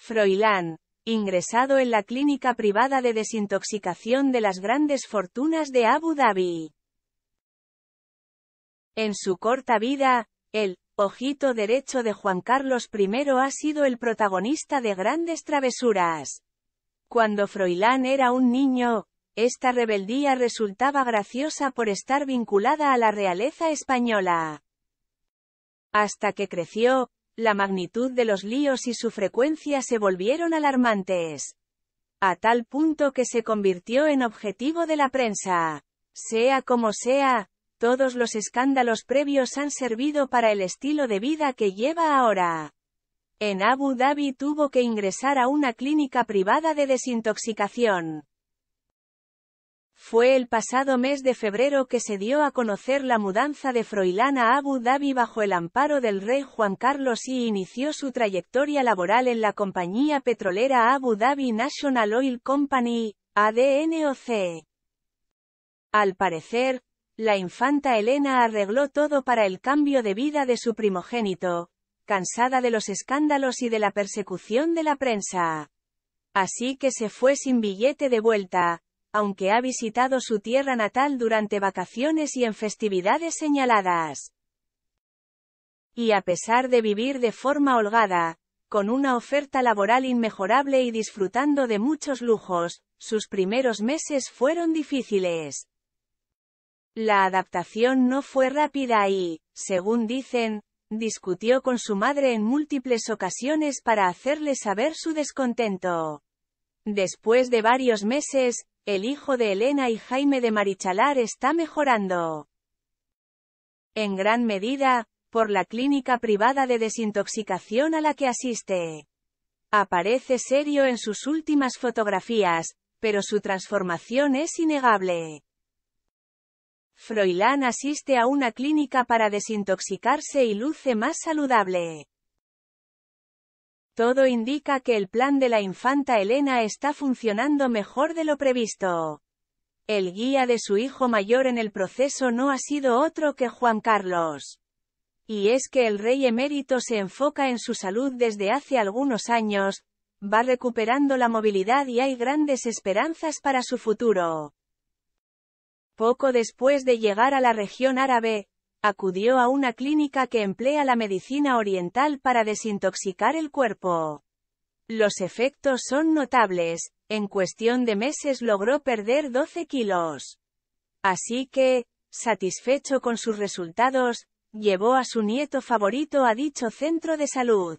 Froilán, ingresado en la clínica privada de desintoxicación de las grandes fortunas de Abu Dhabi. En su corta vida, el ojito derecho de Juan Carlos I ha sido el protagonista de grandes travesuras. Cuando Froilán era un niño, esta rebeldía resultaba graciosa por estar vinculada a la realeza española. Hasta que creció, la magnitud de los líos y su frecuencia se volvieron alarmantes. A tal punto que se convirtió en objetivo de la prensa. Sea como sea, todos los escándalos previos han servido para el estilo de vida que lleva ahora. En Abu Dhabi tuvo que ingresar a una clínica privada de desintoxicación. Fue el pasado mes de febrero que se dio a conocer la mudanza de Froilán a Abu Dhabi bajo el amparo del rey Juan Carlos y inició su trayectoria laboral en la compañía petrolera Abu Dhabi National Oil Company, ADNOC. Al parecer, la infanta Elena arregló todo para el cambio de vida de su primogénito, cansada de los escándalos y de la persecución de la prensa. Así que se fue sin billete de vuelta, aunque ha visitado su tierra natal durante vacaciones y en festividades señaladas. Y a pesar de vivir de forma holgada, con una oferta laboral inmejorable y disfrutando de muchos lujos, sus primeros meses fueron difíciles. La adaptación no fue rápida y, según dicen, discutió con su madre en múltiples ocasiones para hacerle saber su descontento. Después de varios meses, el hijo de Elena y Jaime de Marichalar está mejorando. En gran medida, por la clínica privada de desintoxicación a la que asiste. Aparece serio en sus últimas fotografías, pero su transformación es innegable. Froilán asiste a una clínica para desintoxicarse y luce más saludable. Todo indica que el plan de la infanta Elena está funcionando mejor de lo previsto. El guía de su hijo mayor en el proceso no ha sido otro que Juan Carlos. Y es que el rey emérito se enfoca en su salud desde hace algunos años, va recuperando la movilidad y hay grandes esperanzas para su futuro. Poco después de llegar a la región árabe, acudió a una clínica que emplea la medicina oriental para desintoxicar el cuerpo. Los efectos son notables, en cuestión de meses logró perder 12 kilos. Así que, satisfecho con sus resultados, llevó a su nieto favorito a dicho centro de salud.